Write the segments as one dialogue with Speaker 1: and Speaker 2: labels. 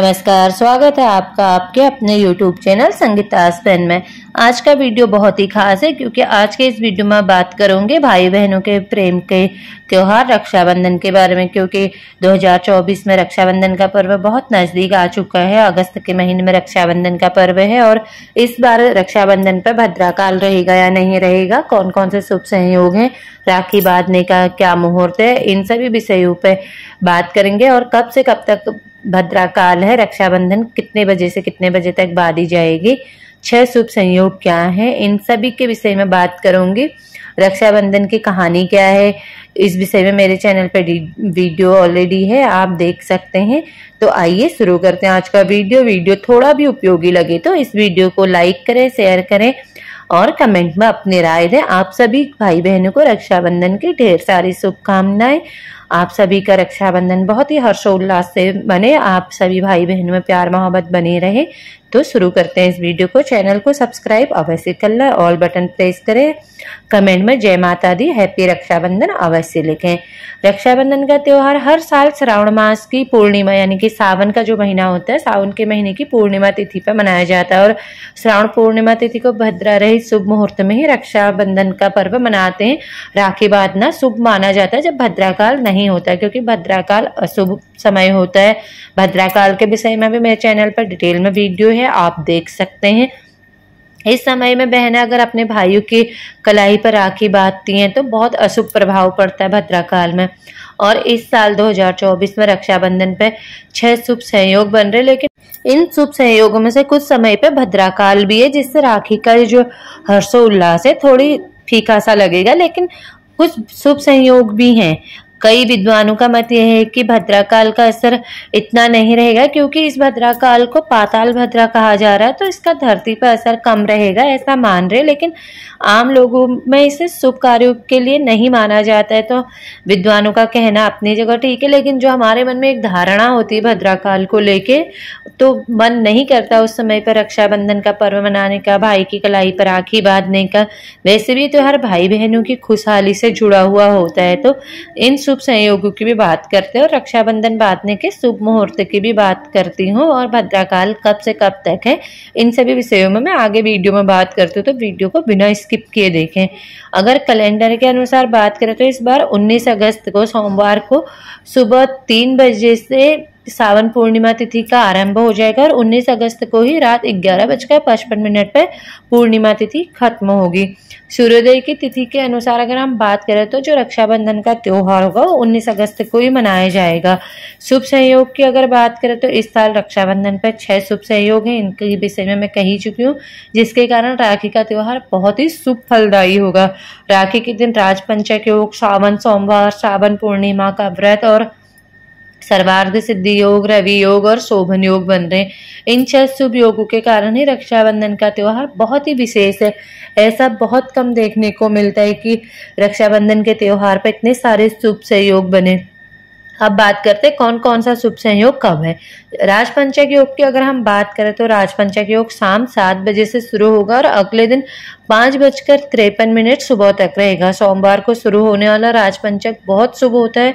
Speaker 1: नमस्कार स्वागत है आपका आपके अपने YouTube चैनल संगीता स्पेन में आज का वीडियो बहुत ही खास है क्योंकि आज के इस वीडियो में बात करूंगे भाई बहनों के प्रेम के त्यौहार रक्षाबंधन के बारे में क्योंकि 2024 में रक्षाबंधन का पर्व बहुत नज़दीक आ चुका है अगस्त के महीने में रक्षाबंधन का पर्व है और इस बार रक्षाबंधन पर भद्राकाल रहेगा या नहीं रहेगा कौन कौन से शुभ सहयोग हैं राखी बांधने का क्या मुहूर्त है इन सभी विषयों पर बात करेंगे और कब से कब तक भद्रा काल है रक्षाबंधन कितने बजे से कितने बजे तक बाधी जाएगी छह शुभ संयोग क्या है इन सभी के विषय में बात करूंगी रक्षाबंधन की कहानी क्या है इस विषय में मेरे चैनल पर वीडियो ऑलरेडी है आप देख सकते हैं तो आइए शुरू करते हैं आज का वीडियो वीडियो थोड़ा भी उपयोगी लगे तो इस वीडियो को लाइक करें शेयर करें और कमेंट में अपनी राय दें आप सभी भाई बहनों को रक्षाबंधन की ढेर सारी शुभकामनाएं आप सभी का रक्षाबंधन बहुत ही हर्षोल्लास से बने आप सभी भाई बहन में प्यार मोहब्बत बने रहे तो शुरू करते हैं इस वीडियो को चैनल को सब्सक्राइब अवश्य कर लें ऑल बटन प्रेस करें कमेंट में जय माता दी हैप्पी रक्षाबंधन अवश्य लिखें रक्षाबंधन का त्यौहार हर साल श्रावण मास की पूर्णिमा यानी कि सावन का जो महीना होता है सावन के महीने की पूर्णिमा तिथि पर मनाया जाता है और श्रावण पूर्णिमा तिथि को भद्रा रहित शुभ मुहूर्त में ही रक्षाबंधन का पर्व मनाते हैं राखी बांधना शुभ माना जाता है जब भद्राकाल नहीं नहीं होता है क्योंकि भद्राकाल अशुभ समय होता है भद्राकाल के विषय में भी मेरे चैनल पर डिटेल में वीडियो है आप देख सकते हैं इस समय में बहनें अगर अपने भाइयों की कलाई पर राखी बांधती हैं तो बहुत अशुभ प्रभाव पड़ता है भद्राकाल में और इस साल 2024 में रक्षाबंधन पे छह शुभ सहयोग बन रहे लेकिन इन शुभ सहयोगों में से कुछ समय पे भद्राकाल भी है जिससे राखी का जो हर्षोल्लास है थोड़ी फीका सा लगेगा लेकिन कुछ शुभ संयोग भी हैं कई विद्वानों का मत यह है कि भद्राकाल का असर इतना नहीं रहेगा क्योंकि इस भद्राकाल को पाताल भद्रा कहा जा रहा है तो इसका धरती पर असर कम रहेगा ऐसा मान रहे लेकिन आम लोगों में इसे शुभ कार्यों के लिए नहीं माना जाता है तो विद्वानों का कहना अपनी जगह ठीक है लेकिन जो हमारे मन में एक धारणा होती है भद्राकाल को लेके तो मन नहीं करता उस समय पर रक्षाबंधन का पर्व मनाने का भाई की कलाई पर आँखी बांधने का वैसे भी त्यौहार तो भाई बहनों की खुशहाली से जुड़ा हुआ होता है तो इन शुभ संयोगों की भी बात करते हैं और रक्षाबंधन बांधने के शुभ मुहूर्त की भी बात करती हूँ और भद्राकाल कब से कब तक है इन सभी विषयों में मैं आगे वीडियो में बात करती हूँ तो वीडियो को बिना स्किप किए देखें अगर कैलेंडर के अनुसार बात करें तो इस बार 19 अगस्त को सोमवार को सुबह तीन बजे से सावन पूर्णिमा तिथि का आरंभ हो जाएगा और 19 अगस्त को ही रात ग्यारह बजकर पचपन मिनट पर पूर्णिमा तिथि खत्म होगी सूर्योदय की तिथि के अनुसार अगर हम बात करें तो जो रक्षाबंधन का त्यौहार होगा वो उन्नीस अगस्त को ही मनाया जाएगा शुभ सहयोग की अगर बात करें तो इस साल रक्षाबंधन पर छह शुभ सहयोग हैं इनके विषय में मैं कही चुकी हूँ जिसके कारण राखी का त्यौहार बहुत ही शुभ फलदायी होगा राखी के दिन राजपंचक योग सावन सोमवार सावन पूर्णिमा का व्रत और सर्वार्ध सिद्धि योग रवि योग और शोभन योग बन रहे हैं इन छह शुभ योगों के कारण ही रक्षाबंधन का त्यौहार बहुत ही विशेष है ऐसा बहुत कम देखने को मिलता है कि रक्षाबंधन के त्यौहार पर इतने सारे शुभ सहयोग बने अब बात करते हैं कौन कौन सा शुभ संयोग कब है राजपंचक योग की अगर हम बात करें तो राजपंचक योग शाम सात बजे से शुरू होगा और अगले दिन पाँच बजकर तिरपन मिनट सुबह तक रहेगा सोमवार को शुरू होने वाला राजपंचक बहुत शुभ होता है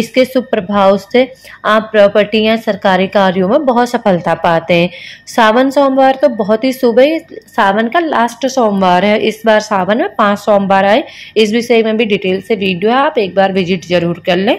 Speaker 1: इसके शुभ प्रभाव से आप प्रॉपर्टी या सरकारी कार्यों में बहुत सफलता पाते हैं सावन सोमवार तो बहुत ही शुभ है सावन का लास्ट सोमवार है इस बार सावन में पाँच सोमवार आए इस विषय में भी डिटेल से वीडियो है आप एक बार विजिट जरूर कर लें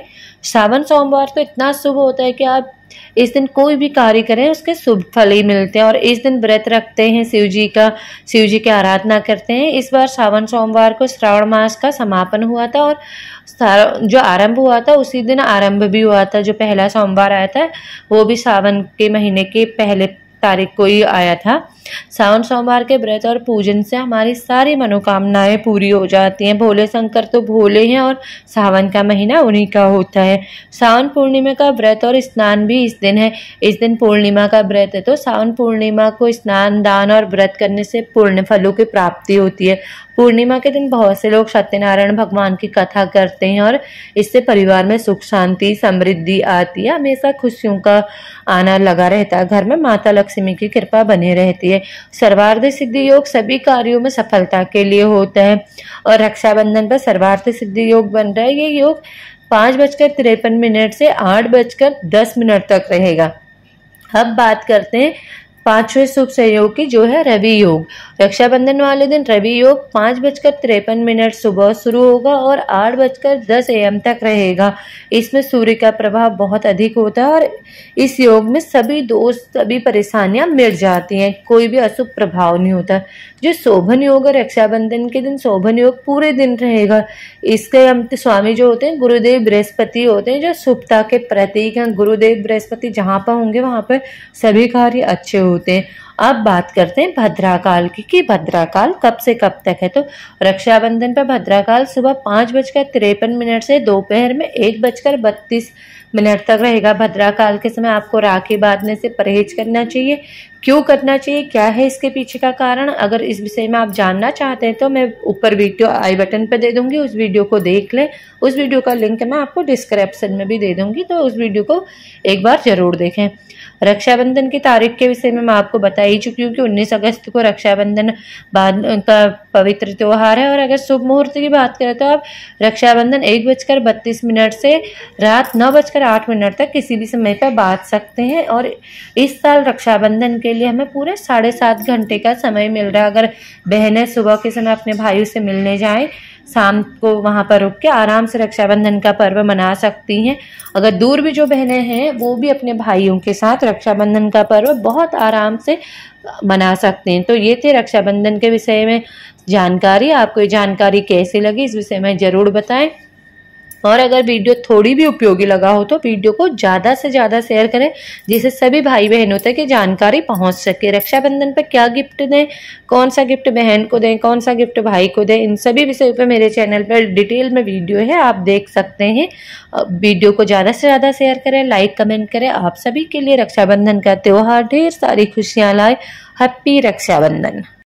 Speaker 1: सावन सोमवार तो इतना शुभ होता है कि आप इस दिन कोई भी कार्य करें उसके शुभ फल ही मिलते हैं और इस दिन व्रत रखते हैं शिव जी का शिव जी की आराधना करते हैं इस बार सावन सोमवार को श्रावण मास का समापन हुआ था और जो आरंभ हुआ था उसी दिन आरंभ भी हुआ था जो पहला सोमवार आया था वो भी सावन के महीने के पहले तारीख को ही आया था सावन सोमवार के व्रत और पूजन से हमारी सारी मनोकामनाएं पूरी हो जाती हैं भोले शंकर तो भोले हैं और सावन का महीना उन्हीं का होता है सावन पूर्णिमा का व्रत और स्नान भी इस दिन है इस दिन पूर्णिमा का व्रत है तो सावन पूर्णिमा को स्नान दान और व्रत करने से पूर्ण फलों की प्राप्ति होती है पूर्णिमा के दिन बहुत से लोग सत्यनारायण भगवान की कथा करते हैं और इससे परिवार में सुख शांति समृद्धि आती है हमेशा खुशियों का आना लगा रहता है घर में माता लक्ष्मी की कृपा बनी रहती है सर्वार्थ सिद्धि योग सभी कार्यों में सफलता के लिए होता है और रक्षाबंधन पर सर्वार्थ सिद्धि योग बन रहा है ये योग पाँच बजकर तिरपन मिनट से आठ बजकर दस मिनट तक रहेगा अब बात करते हैं पांचवें शुभ सहयोग की जो है रवि योग रक्षाबंधन वाले दिन रवि योग पाँच बजकर तिरपन मिनट सुबह शुरू होगा और आठ बजकर दस एम तक रहेगा इसमें सूर्य का प्रभाव बहुत अधिक होता है और इस योग में सभी दोष सभी परेशानियां मिट जाती हैं कोई भी अशुभ प्रभाव नहीं होता जो शोभन योग है रक्षाबंधन के दिन शोभन योग पूरे दिन रहेगा इसके अंत स्वामी जो होते हैं गुरुदेव बृहस्पति होते हैं जो शुभता के प्रतीक हैं गुरुदेव बृहस्पति जहाँ पर होंगे वहाँ पर सभी कार्य अच्छे हो होते हैं अब बात करते हैं भद्राकाल की कि भद्राकाल कब से कब तक है तो रक्षाबंधन पर भद्राकाल सुबह पाँच बजकर तिरपन मिनट से दोपहर में एक बजकर बत्तीस मिनट तक रहेगा भद्रा काल के समय आपको राखी बांधने से परहेज करना चाहिए क्यों करना चाहिए क्या है इसके पीछे का कारण अगर इस विषय में आप जानना चाहते हैं तो मैं ऊपर वीडियो आई बटन पर दे दूंगी उस वीडियो को देख लें उस वीडियो का लिंक मैं आपको डिस्क्रिप्शन में भी दे दूंगी तो उस वीडियो को एक बार ज़रूर देखें रक्षाबंधन की तारीख के विषय में मैं आपको बता ही चुकी हूँ कि उन्नीस अगस्त को रक्षाबंधन बाद का पवित्र त्यौहार है और अगर शुभ मुहूर्त की बात करें तो आप रक्षाबंधन एक बजकर बत्तीस मिनट से रात नौ बजकर लेकर आठ मिनट तक किसी भी समय पर बांध सकते हैं और इस साल रक्षाबंधन के लिए हमें पूरे साढ़े सात घंटे का समय मिल रहा है अगर बहनें सुबह के समय अपने भाइयों से मिलने जाएं शाम को वहाँ पर रुक के आराम से रक्षाबंधन का पर्व मना सकती हैं अगर दूर भी जो बहनें हैं वो भी अपने भाइयों के साथ रक्षाबंधन का पर्व बहुत आराम से मना सकते हैं तो ये थे रक्षाबंधन के विषय में जानकारी आपको ये जानकारी कैसी लगी इस विषय में ज़रूर बताएं और अगर वीडियो थोड़ी भी उपयोगी लगा हो तो वीडियो को ज़्यादा से ज़्यादा शेयर करें जिससे सभी भाई बहनों तक ये जानकारी पहुंच सके रक्षाबंधन पर क्या गिफ्ट दें कौन सा गिफ्ट बहन को दें कौन सा गिफ्ट भाई को दें इन सभी विषयों पर मेरे चैनल पर डिटेल में वीडियो है आप देख सकते हैं वीडियो को ज़्यादा से ज़्यादा शेयर करें लाइक कमेंट करें आप सभी के लिए रक्षाबंधन का त्यौहार ढेर सारी खुशियाँ लाए हैप्पी रक्षाबंधन